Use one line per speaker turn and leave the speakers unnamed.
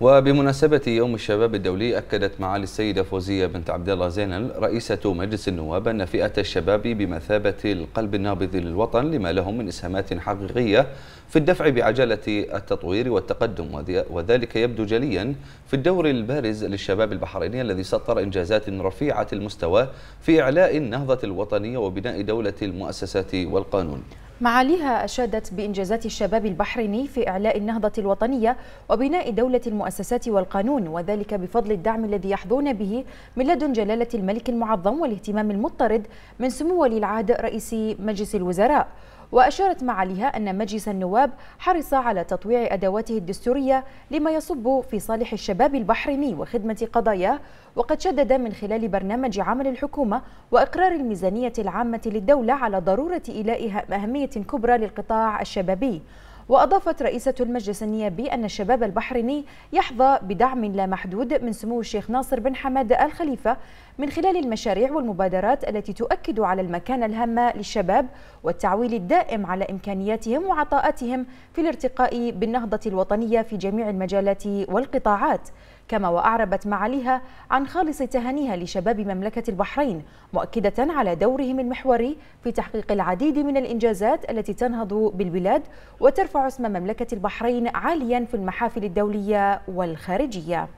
وبمناسبة يوم الشباب الدولي أكدت معالي السيدة فوزية بنت عبد الله زينل رئيسة مجلس النواب أن فئة الشباب بمثابة القلب النابض للوطن لما لهم من إسهامات حقيقية في الدفع بعجلة التطوير والتقدم وذلك يبدو جليا في الدور البارز للشباب البحريني الذي سطر إنجازات رفيعة المستوى في إعلاء النهضة الوطنية وبناء دولة المؤسسات والقانون
معاليها أشادت بإنجازات الشباب البحريني في إعلاء النهضة الوطنية وبناء دولة المؤسسات والقانون وذلك بفضل الدعم الذي يحظون به من لدن جلالة الملك المعظم والاهتمام المضطرد من سمو ولي العهد رئيس مجلس الوزراء وأشارت معاليها أن مجلس النواب حرص على تطويع أدواته الدستورية لما يصب في صالح الشباب البحريني وخدمة قضاياه وقد شدد من خلال برنامج عمل الحكومة وإقرار الميزانية العامة للدولة على ضرورة إيلاء أهمية كبرى للقطاع الشبابي وأضافت رئيسة المجلس النيابي أن الشباب البحريني يحظى بدعم لا محدود من سمو الشيخ ناصر بن حماد آل خليفة من خلال المشاريع والمبادرات التي تؤكد على المكانة الهامة للشباب والتعويل الدائم على إمكانياتهم وعطاءاتهم في الارتقاء بالنهضة الوطنية في جميع المجالات والقطاعات كما وأعربت معاليها عن خالص تهانيها لشباب مملكة البحرين مؤكدة على دورهم المحوري في تحقيق العديد من الإنجازات التي تنهض بالبلاد وترفع اسم مملكة البحرين عاليا في المحافل الدولية والخارجية